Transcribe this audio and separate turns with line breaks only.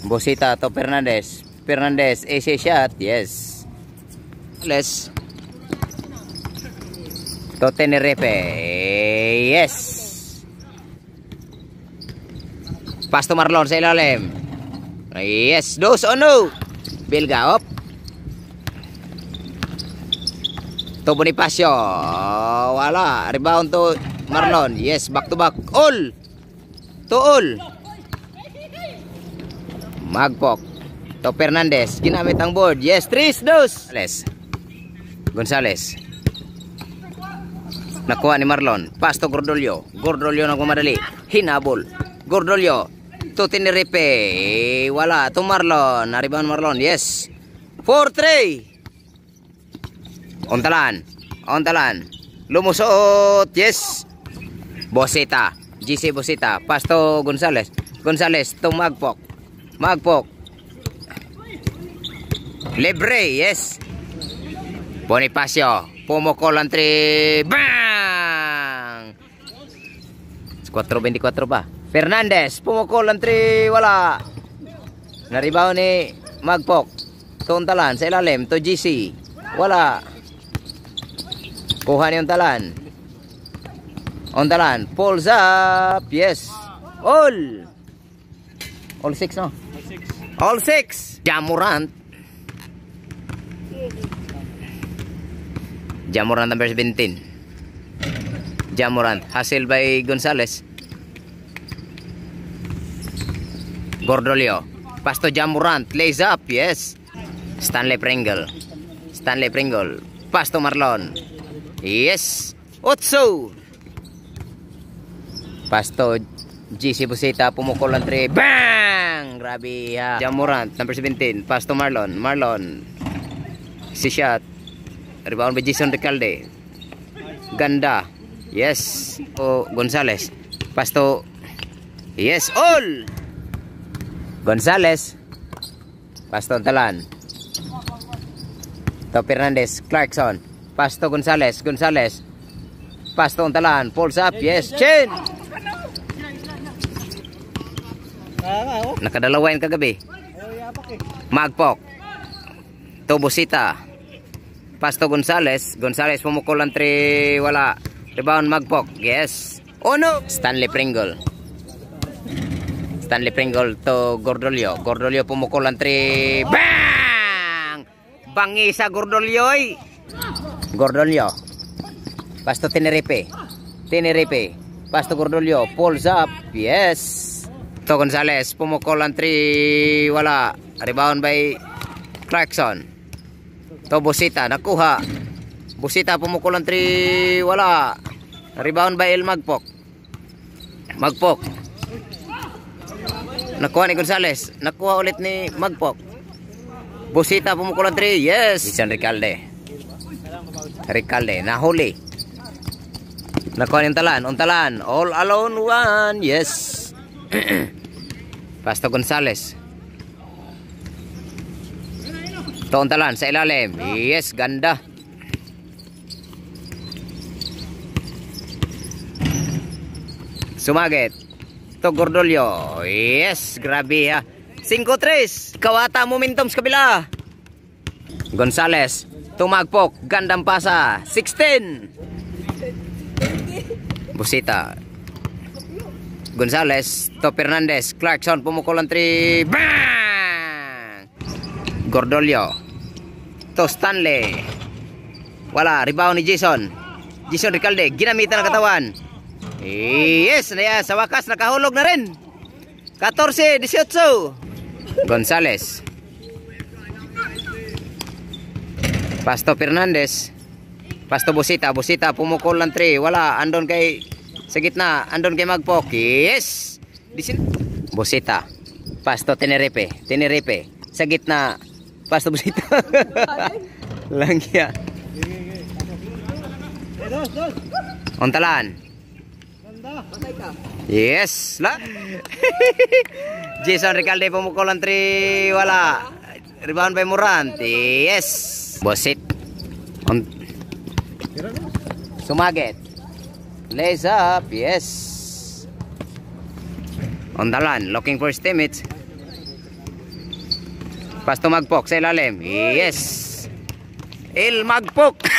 Bosita atau Fernandes, Fernandes, AC shot, yes. Les. To RP yes. Pasto Marlon saya Yes, dos ono. Bilga op. To Pasio. Wala, rebound to Marlon. Yes, back to back. All. To all. Magpok to Fernandez ginamit ang board yes Tris dos Gonzales Gonzales nakuha ni Marlon Pasto Gordolio Gordolio nagmamadali. hinabol Gordolio to Tenerife wala to Marlon nariban Marlon yes 4-3 ontalan ontalan lumusot yes Bosita GC Bosita Pasto Gonzales Gonzales tumagpok Magpok. Libre, yes. Bonifacio. ang tri Bang! 424 24 ba? Fernandez. ang tri, Wala. Naribaw ni Magpok. talan sa ilalim. To GC. Wala. Kuha niyo talan. On talan. Pulls up. Yes. All. All six, no? All six. All six. Jamurant. Jamurant number 17. Jamurant. Hasil by Gonzales. Gordolio. Pasto Jamurant. Lays up, yes. Stanley Pringle. Stanley Pringle. Pasto Marlon. Yes. Otso. Pasto GC Busita pumukol ng 3. Bang! Grabe ha. Ya. Jamurant, number 17. Pass to Marlon. Marlon. Si shot. Rebound by Jason Recalde. Ganda. Yes. O oh, Gonzales. Pass to Yes, all. Gonzales. Pass to Talan. To Fernandez. Clarkson. Pasto Gonzales. Gonzales. Pasto Talan. Pulls up. Yes, Chen. Nakadalawain kagabi. Magpok. Tubosita. Pasto Gonzales. Gonzales pumukul ang 3 wala. Rebound Magpok. Yes. Oh no. Stanley Pringle. Stanley Pringle to Gordolio. Gordolio pumukul ang 3. Bang! Bangi sa Gordolio. Gordolio. Pasto Tenerife. Tenerife. Pasto Gordolio. Pulls up. Yes. Ernesto Gonzalez pumukol ang 3 wala rebound by Clarkson to Busita nakuha Busita pumukol ang 3 wala rebound by El Magpok Magpok nakuha ni Gonzalez nakuha ulit ni Magpok Busita pumukol ang 3 yes Vicente Ricalde Ricalde nahuli nakuha ni Untalan Untalan all alone one yes Pasto Gonzales. Toon sa ilalim. Yes, ganda. Sumagit. To Gordolio. Yes, grabe ha. 5-3. Kawata momentum sa kabila. Gonzales. Tumagpok. Gandang pasa. 16. Busita. Gonzales, To Fernandez, Clarkson, pemukulan tri, bang! Gordolio, To Stanley, wala, rebound ni Jason, Jason Ricalde, ginamitan ng katawan, yes, naya, sa wakas, nakahulog na rin, 14, 18, Gonzales, Pasto Fernandez, Pasto Busita, Busita, pumukul tri, wala, andon kay Sa gitna, andon kay magpokis Di sin Busita. Pasto teneripe, teneripe, Sa gitna, pasto busita. Langya. Ontalan. Yes, la. Jason Ricalde pemukulan tri wala. Ribahan muranti Yes. Bosit. On. Sumaget. Lays up, yes. On the land, looking for stimits. Pas tumagpok sa ilalim. Yes. Il magpok.